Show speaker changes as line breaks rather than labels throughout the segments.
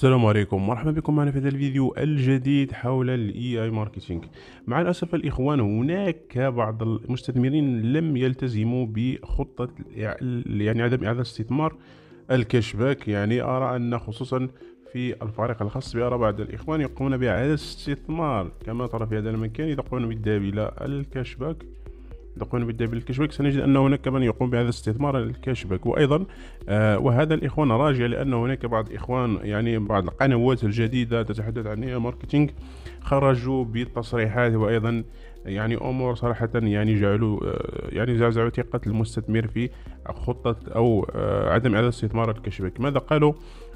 السلام عليكم مرحبا بكم معنا في هذا الفيديو الجديد حول الاي اي ماركتينغ مع الاسف الاخوان هناك بعض المستثمرين لم يلتزموا بخطه يعني عدم اعاده استثمار الكاشباك يعني ارى ان خصوصا في الفريق الخاص ارى بعض الإخوان يقومون بإعادة استثمار كما ترى في هذا المكان إذا قمنا بالذهاب إلى الكاشباك تقوم بالدبل الكشبك سنجد أن هناك من يقوم بهذا الاستثمار الكشبك وأيضا آه، وهذا الإخوان راجع لأن هناك بعض إخوان يعني بعض القنوات الجديدة تتحدث عن ماركتينج خرجوا بتصريحات وأيضا يعني امور صراحه يعني جعلوا آه، يعني زعزعوا ثقه المستثمر في خطه او آه، عدم اعاده استثمار الكشبك ماذا قالوا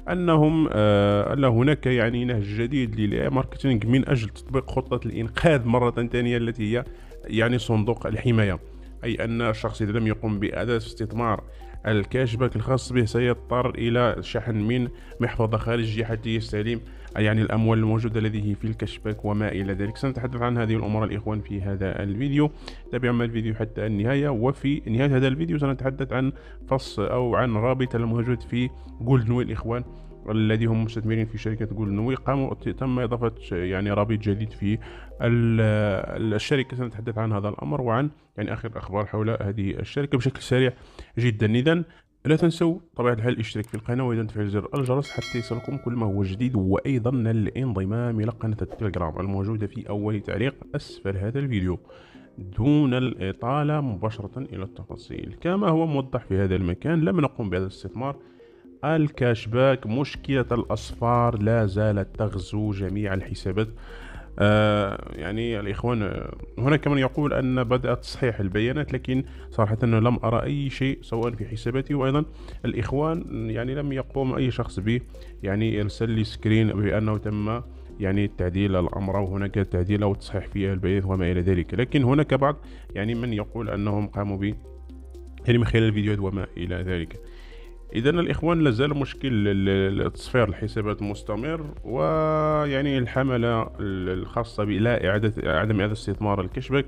انهم ان هناك يعني نهج جديد للماركتينج من اجل تطبيق خطه الانقاذ مره ثانيه التي هي يعني صندوق الحماية أي أن الشخص إذا لم يقم بأداة استثمار الكاش باك الخاص به سيضطر إلى شحن من محفظة خارجية حتى يستلم يعني الأموال الموجودة لديه في الكاش باك وما إلى ذلك سنتحدث عن هذه الأمور الإخوان في هذا الفيديو تابعوا معي الفيديو حتى النهاية وفي نهاية هذا الفيديو سنتحدث عن فص أو عن رابط الموجود في جولد نويل الإخوان الذي هم مستثمرين في شركة جول نوي قاموا تم إضافة يعني رابط جديد في الشركة سنتحدث عن هذا الأمر وعن يعني آخر الأخبار حول هذه الشركة بشكل سريع جدا إذا لا تنسوا طبيعة الحال الاشتراك في القناة وإذا تفعيل زر الجرس حتى يصلكم كل ما هو جديد وأيضا الانضمام إلى قناة التليجرام الموجودة في أول تعليق أسفل هذا الفيديو دون الإطالة مباشرة إلى التفاصيل كما هو موضح في هذا المكان لم نقم بهذا الاستثمار الكاشباك مشكلة الأصفار لا زالت تغزو جميع الحسابات آه يعني الإخوان هناك من يقول أن بدأت تصحيح البيانات لكن صراحة لم أرى أي شيء سواء في حساباتي وأيضا الإخوان يعني لم يقوم أي شخص به يعني يرسل لي سكرين بأنه تم يعني تعديل الأمر وهناك تعديل أو تصحيح في البيانات وما إلى ذلك لكن هناك بعض يعني من يقول أنهم قاموا ب يعني من خلال الفيديوهات وما إلى ذلك اذا الاخوان لازال مشكل تصفير الحسابات مستمر ويعني الحمله الخاصه بلا اعاده عدم اعاده استثمار الكشبك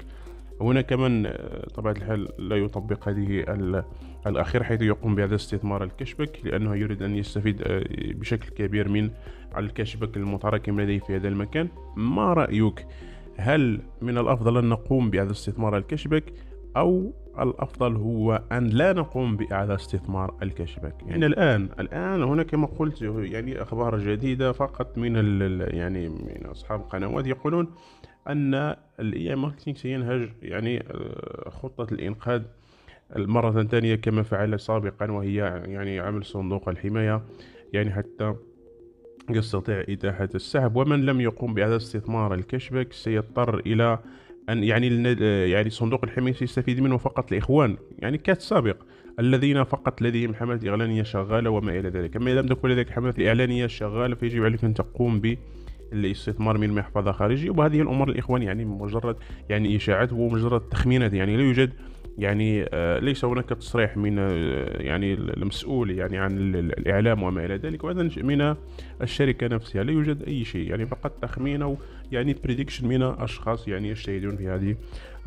هناك من آه، طبعا الحال لا يطبق هذه الأخير حيث يقوم بهذا استثمار الكشبك لأنه يريد أن يستفيد آه، بشكل كبير من الكشبك المتراكم لديه في هذا المكان ما رأيك هل من الأفضل أن نقوم بهذا استثمار الكشبك أو الافضل هو ان لا نقوم باعاده استثمار الكاش باك يعني الان الان هناك ما قلت يعني اخبار جديده فقط من يعني من اصحاب القنوات يقولون ان الاي ماركتينغ سينهج يعني آه، خطه الانقاذ المرة ثانية كما فعل سابقا وهي يعني عمل صندوق الحماية يعني حتى يستطيع إتاحة السحب ومن لم يقوم بهذا استثمار الكشبك سيضطر إلى أن يعني آه، يعني صندوق الحماية سيستفيد منه فقط الإخوان يعني كالسابق الذين فقط لديهم حملات إعلانية شغالة وما إلى ذلك أما إذا لم تكن لديك حملات إعلانية شغالة فيجب عليك أن تقوم ب الاستثمار من محفظة خارجية وهذه الأمور الإخوان يعني مجرد يعني إشاعات ومجرد تخمينات يعني لا يوجد يعني آه، ليس هناك تصريح من آه، يعني المسؤول يعني عن الاعلام وما الى ذلك وايضا من الشركه نفسها لا يوجد اي شيء يعني فقط تخمين او يعني بريدكشن من اشخاص يعني يجتهدون في هذه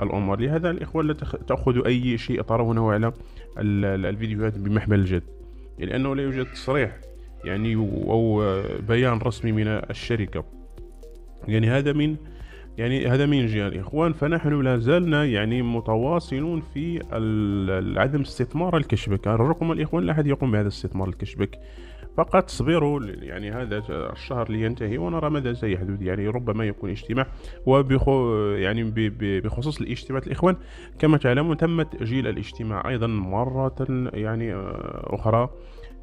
الامور لهذا الاخوه لا تاخذوا اي شيء ترونه على الفيديوهات بمحمل الجد لانه لا يوجد تصريح يعني او آه، بيان رسمي من الشركه يعني هذا من يعني هذا من جهة الإخوان فنحن لا زلنا يعني متواصلون في عدم استثمار الكشبك الرقم الإخوان لا أحد يقوم بهذا الاستثمار الكشبك فقط صبروا يعني هذا الشهر لينتهي ونرى ماذا سيحدث يعني ربما يكون اجتماع وبخو يعني بخصوص الاجتماعات الاخوان كما تعلمون تم تاجيل الاجتماع ايضا مره يعني آه، اخرى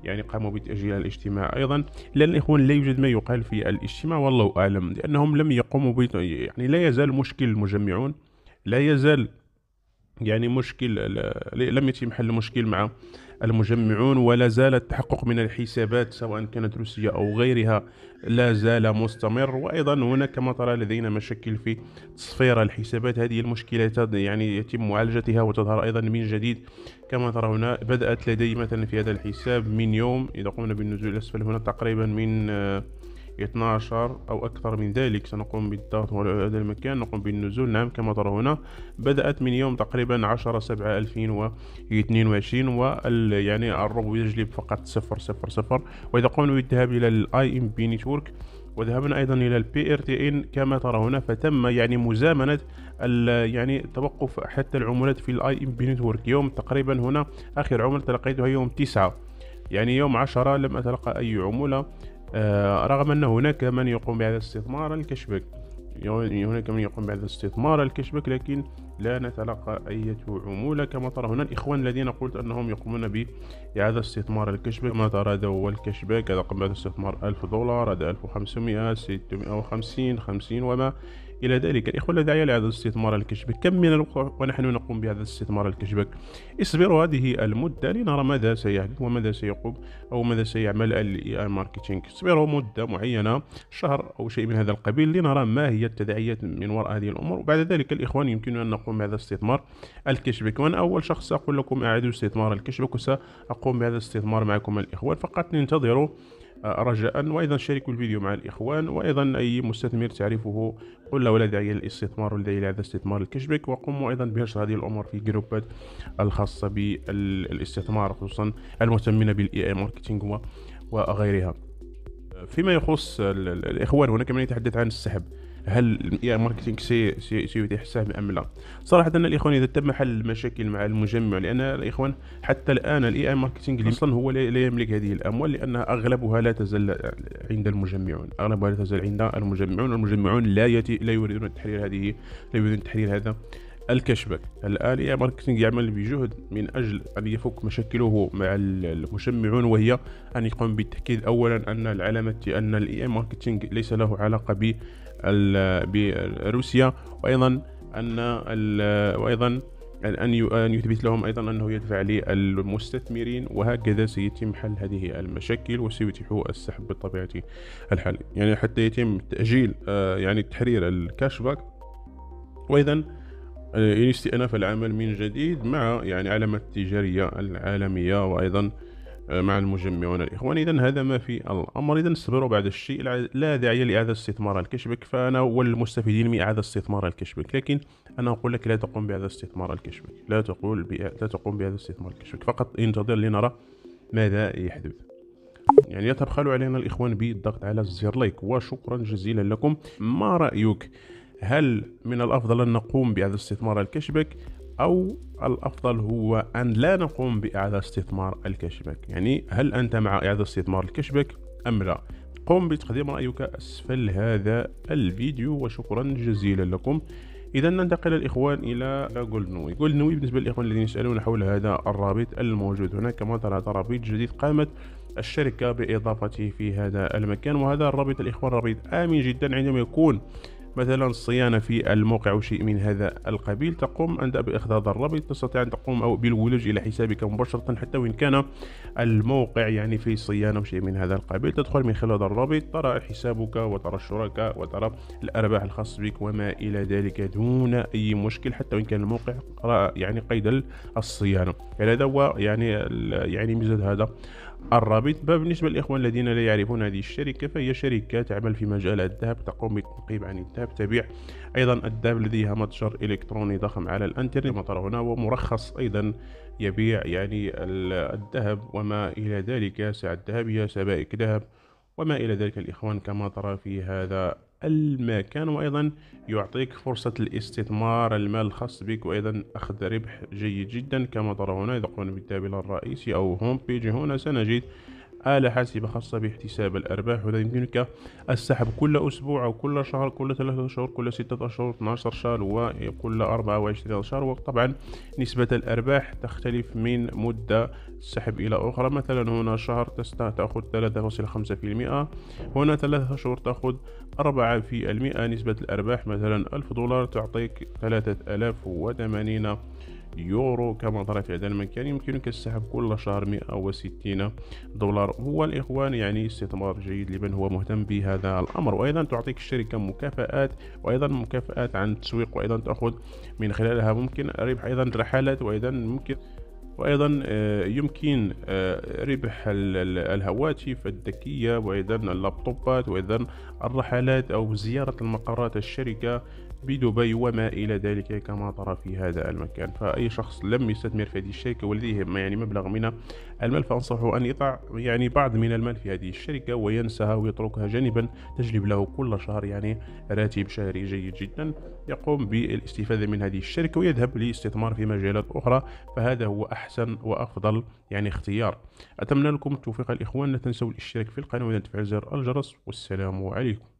يعني قاموا بتأجيل الاجتماع أيضا لأن الإخوان لا يوجد ما يقال في الاجتماع والله أعلم لأنهم لم يقوموا يعني لا يزال مشكل المجمعون لا يزال يعني مشكل لم يتم حل المشكل مع المجمعون ولا زال التحقق من الحسابات سواء كانت روسيا أو غيرها لا زال مستمر وأيضا هناك كما ترى لدينا مشاكل في تصفير الحسابات هذه المشكلة يعني يتم معالجتها وتظهر أيضا من جديد كما ترى هنا بدأت لدي مثلا في هذا الحساب من يوم إذا قمنا بالنزول أسفل هنا تقريبا من آه، 12 أو أكثر من ذلك سنقوم بالضغط على هذا المكان نقوم بالنزول نعم كما ترى هنا بدأت من يوم تقريبا 10 7 2022 و يعني الروب يجلب فقط 0 0 0 وإذا قمنا بالذهاب إلى الأي إم بي نتورك وذهبنا ايضا الى البي ار تي ان كما ترى هنا فتم يعني مزامنه يعني توقف حتى العمولات في الاي ام بي نتورك يوم تقريبا هنا اخر عمله تلقيتها يوم 9 يعني يوم 10 لم اتلقى اي عموله آه، رغم أن هناك من يقوم بهذا الاستثمار الكشبك يعني هناك من يقوم بهذا الاستثمار الكشبك لكن لا نتلقى أي عمولة كما ترى هنا الإخوان الذين قلت أنهم يقومون بهذا الاستثمار الكشبك كما ترى هذا هو الكشبك هذا قم بهذا الاستثمار ألف دولار هذا ألف وخمسمائة ستمائة وخمسين خمسين وما إلى ذلك الإخوة لا داعي لهذا الاستثمار الكشبك كم من الوقت ونحن نقوم بهذا الاستثمار الكشبك اصبروا هذه المدة لنرى ماذا سيحدث وماذا سيقوم أو ماذا سيعمل الاي آي ماركتينج اصبروا مدة معينة شهر أو شيء من هذا القبيل لنرى ما هي التداعيات من وراء هذه الأمور وبعد ذلك الإخوان يمكننا أن نقوم بهذا الاستثمار الكشبك وأنا أول شخص سأقول لكم أعيدوا استثمار الكشبك وسأقوم بهذا الاستثمار معكم الإخوان فقط ننتظروا آه، رجاء وأيضا شاركوا الفيديو مع الإخوان وأيضا أي مستثمر تعرفه قل له ولا داعي للاستثمار ولا داعي لهذا الكشبك وقوموا أيضا بنشر هذه الأمور في جروبات الخاصة بالاستثمار خصوصا المهتمين بالإي اي ماركتينغ وغيرها فيما يخص الإخوان هناك من يتحدث عن السحب هل يا ماركتينغ سي سي سيتيح حساب ام لا صراحه أن الاخوان اذا تم حل المشاكل مع المجمع لان الاخوان حتى الان الاي اي ماركتينغ اصلا هو لا يملك هذه الاموال لان اغلبها لا تزال عند المجمعون اغلبها لا تزال عند المجمعون والمجمعون لا يتي لا يريدون تحرير هذه لا يريدون تحرير هذا الآن يا ماركتينغ يعمل بجهد من أجل أن يفك مشاكله مع المشمعون وهي أن يقوم بالتأكيد أولا أن العلامة أن الإي ماركتينغ ليس له علاقة بروسيا وأيضا أن وأيضا أن يثبت لهم أيضا أنه يدفع للمستثمرين وهكذا سيتم حل هذه المشاكل وسيتيح السحب بطبيعة الحال يعني حتى يتم تأجيل آه، يعني تحرير الكاش باك وأيضا استئناف آه، العمل من جديد مع يعني علامة التجارية العالمية وأيضا آه، مع المجمعون الإخوان إذا هذا ما في الأمر إذا استمروا بعد الشيء لا داعي لإعادة استثمار الكشبك فأنا أول المستفيدين من إعادة استثمار الكشبك لكن أنا أقول لك لا تقوم بإعادة استثمار الكشبك لا تقول بي... لا تقوم بإعادة استثمار الكشبك فقط انتظر لنرى ماذا يحدث يعني يتبخل علينا الإخوان بالضغط على الزر لايك وشكرا جزيلا لكم ما رأيك هل من الأفضل أن نقوم بإعادة استثمار الكشبك أو الأفضل هو أن لا نقوم بإعادة استثمار الكشبك يعني هل أنت مع إعادة استثمار الكشبك أم لا قم بتقديم رأيك أسفل هذا الفيديو وشكرا جزيلا لكم إذا ننتقل الإخوان إلى جولد نوي جولد نوي بالنسبة للإخوان الذين يسألون حول هذا الرابط الموجود هناك كما ترى رابط جديد قامت الشركة بإضافته في هذا المكان وهذا الرابط الإخوان رابط آمن جدا عندما يكون مثلا صيانة في الموقع أو شيء من هذا القبيل تقوم أنت هذا الرابط تستطيع أن تقوم أو بالولوج إلى حسابك مباشرة حتى وإن كان الموقع يعني في صيانة أو شيء من هذا القبيل تدخل من خلال هذا الرابط ترى حسابك وترى الشركاء وترى الأرباح الخاص بك وما إلى ذلك دون أي مشكل حتى وإن كان الموقع يعني قيد الصيانة يعني هذا هو يعني يعني ميزة هذا الرابط بالنسبة للإخوان الذين لا يعرفون هذه الشركة فهي شركة تعمل في مجال الذهب تقوم بالتنقيب عن الذهب تبيع أيضا الذهب لديها متجر إلكتروني ضخم على الإنترنت كما ترون ومرخص أيضا يبيع يعني الذهب وما إلى ذلك ساعة ذهبية سبائك ذهب وما إلى ذلك الإخوان كما ترى في هذا المكان وأيضا يعطيك فرصة الاستثمار المال الخاص بك وأيضا أخذ ربح جيد جدا كما ترون هنا إذا قمنا بالتاب الرئيسي أو هوم بيج هنا سنجد آلة حاسبة خاصة باحتساب الأرباح وهذا يمكنك السحب كل أسبوع أو كل شهر كل ثلاثة شهور كل ستة أشهر 12 شهر وكل وعشرين شهر وطبعا نسبة الأرباح تختلف من مدة السحب إلى أخرى مثلا هنا شهر تأخذ المئة هنا ثلاثة شهور تأخذ المئة نسبة الأرباح مثلا ألف دولار تعطيك ثلاثة وثمانين يورو كما في هذا المكان يمكنك السحب كل شهر 160 دولار هو الإخوان يعني استثمار جيد لمن هو مهتم بهذا الأمر وأيضا تعطيك الشركة مكافآت وأيضا مكافآت عن التسويق وأيضا تأخذ من خلالها ممكن ربح أيضا رحلات وأيضا ممكن وايضا آه، يمكن آه، ربح الهواتف الذكيه وايضا اللابتوبات وايضا الرحلات او زياره المقرات الشركه بدبي وما إلى ذلك كما ترى في هذا المكان فأي شخص لم يستثمر في هذه الشركة ولديه يعني مبلغ من المال فأنصحه أن يضع يعني بعض من المال في هذه الشركة وينساها ويتركها جانبا تجلب له كل شهر يعني راتب شهري جيد جدا يقوم بالاستفادة من هذه الشركة ويذهب للاستثمار في مجالات أخرى فهذا هو أحسن وأفضل يعني اختيار أتمنى لكم التوفيق الإخوان لا تنسوا الاشتراك في القناة وتفعيل زر الجرس والسلام عليكم